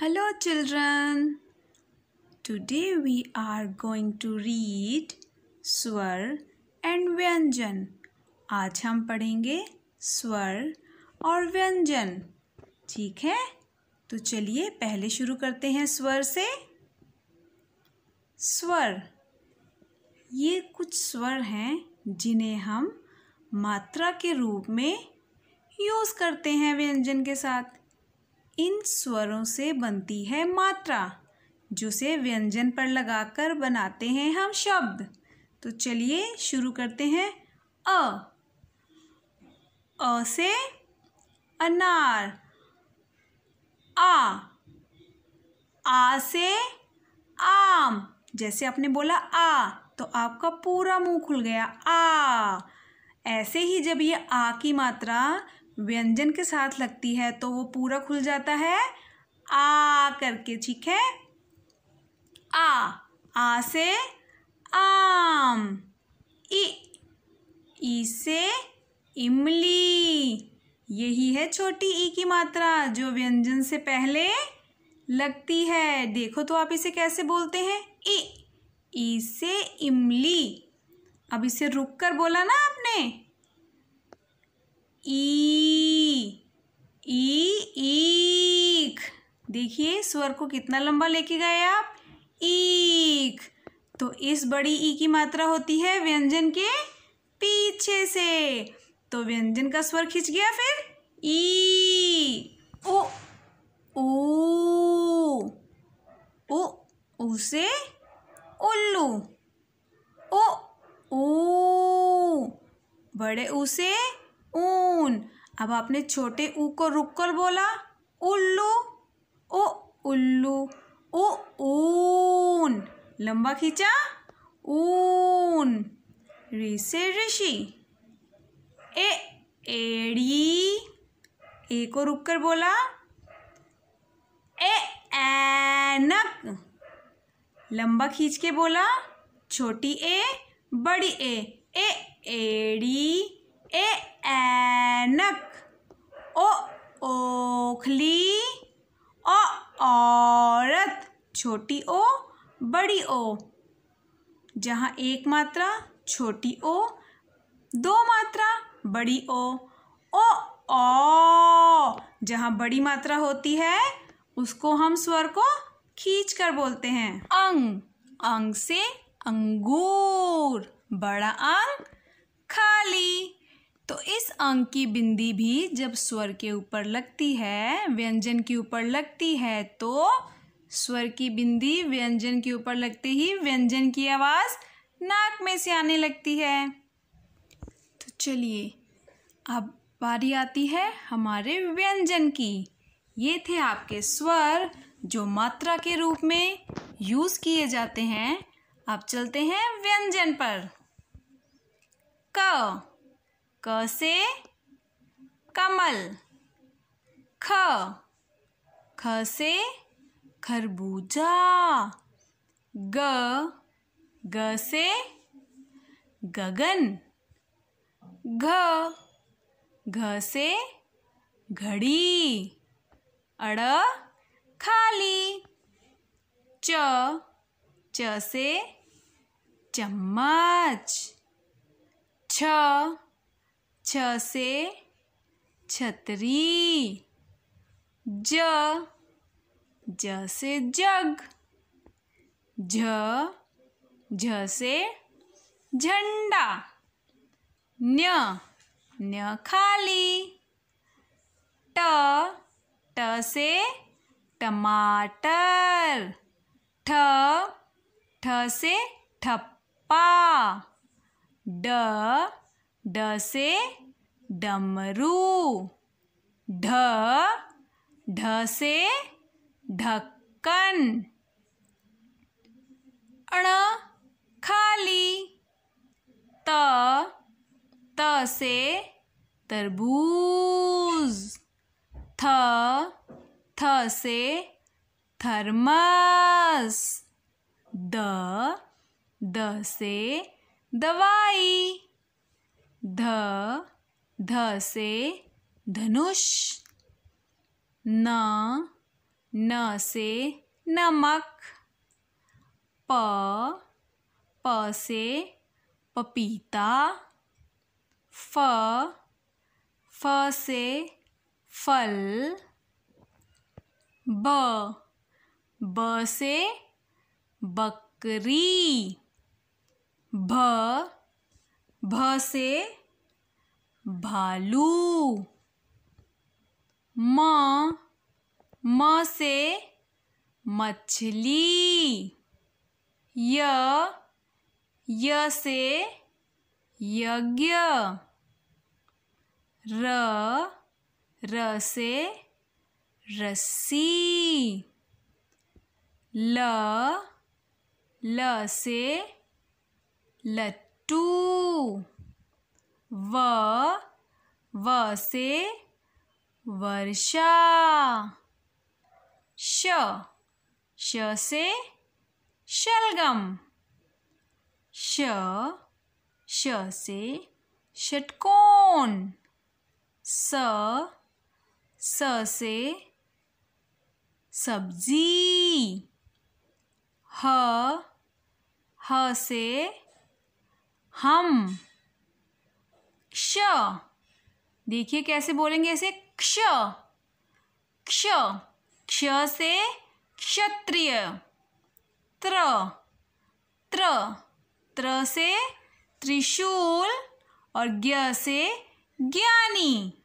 hello children today we are going to read swar and vyanjan आज हम पढ़ेंगे स्वर और व्यंजन ठीक है तो चलिए पहले शुरू करते हैं स्वर से स्वर ये कुछ स्वर हैं जिन्हें हम मात्रा के रूप में यूज़ करते हैं व्यंजन के साथ इन स्वरों से बनती है मात्रा जिसे व्यंजन पर लगाकर बनाते हैं हम शब्द तो चलिए शुरू करते हैं अ अ से अनार आ आ से आम जैसे आपने बोला आ तो आपका पूरा मुंह खुल गया आ ऐसे ही जब ये आ की मात्रा व्यंजन के साथ लगती है तो वो पूरा खुल जाता है आ करके ठीक है आ आ से आम इ ई से इमली यही है छोटी ई की मात्रा जो व्यंजन से पहले लगती है देखो तो आप इसे कैसे बोलते हैं ई ई से इमली अब इसे रुक कर बोला ना आपने ई ई ईख देखिए स्वर को कितना लंबा लेके गए आप ईख तो इस बड़ी ई की मात्रा होती है व्यंजन के पीछे से तो व्यंजन का स्वर खिंच गया फिर ई ओ ओ ओ उसे उल्लू ओ ओ बड़े उसे ऊन अब आपने छोटे ऊ को रुक कर बोला उल्लू ओ उल्लू ओ ऊन लंबा खींचा ऊन री से ऋषि ए एड़ी ए को रुक कर बोला ए एनक लंबा खींच के बोला छोटी ए बड़ी ए ए एड़ी ए एनक ओ ओखली ओ औरत छोटी ओ बड़ी ओ जहाँ एक मात्रा छोटी ओ दो मात्रा बड़ी ओ ओ ओ जहाँ बड़ी मात्रा होती है उसको हम स्वर को खींच कर बोलते हैं अंग अंग से अंगूर बड़ा अंग खाली तो इस अंक की बिंदी भी जब स्वर के ऊपर लगती है व्यंजन के ऊपर लगती है तो स्वर की बिंदी व्यंजन के ऊपर लगते ही व्यंजन की आवाज़ नाक में से आने लगती है तो चलिए अब बारी आती है हमारे व्यंजन की ये थे आपके स्वर जो मात्रा के रूप में यूज़ किए जाते हैं अब चलते हैं व्यंजन पर क क से कमल ख ख से खरबूजा ग ग से गगन घ घ से घड़ी अड़ खाली च च से चम्मच छ छ से छतरी ज ज से जग झ झ से झंडा न्य न्य खाली ट ट से टमाटर ठ ठ से ठप्पा ड ड से डमरू ढ ढ से ढक्कन अण खाली त त से तरबूज थ थ से थर्मस द द से दवाई ध ध से धनुष न न से नमक प प से पपीता फ फ से फल ब ब से बकरी भ भ से भालू म म से मछली य य से यज्ञ र र से रस्सी ल ल से लट्टू व व से वर्षा श श से शलगम श श से षटकोण स स से सब्जी ह ह से हम क्ष देखिए कैसे बोलेंगे ऐसे क्ष क्ष क्ष से क्षत्रिय त्र त्र त्र से त्रिशूल और ज्ञ से ज्ञानी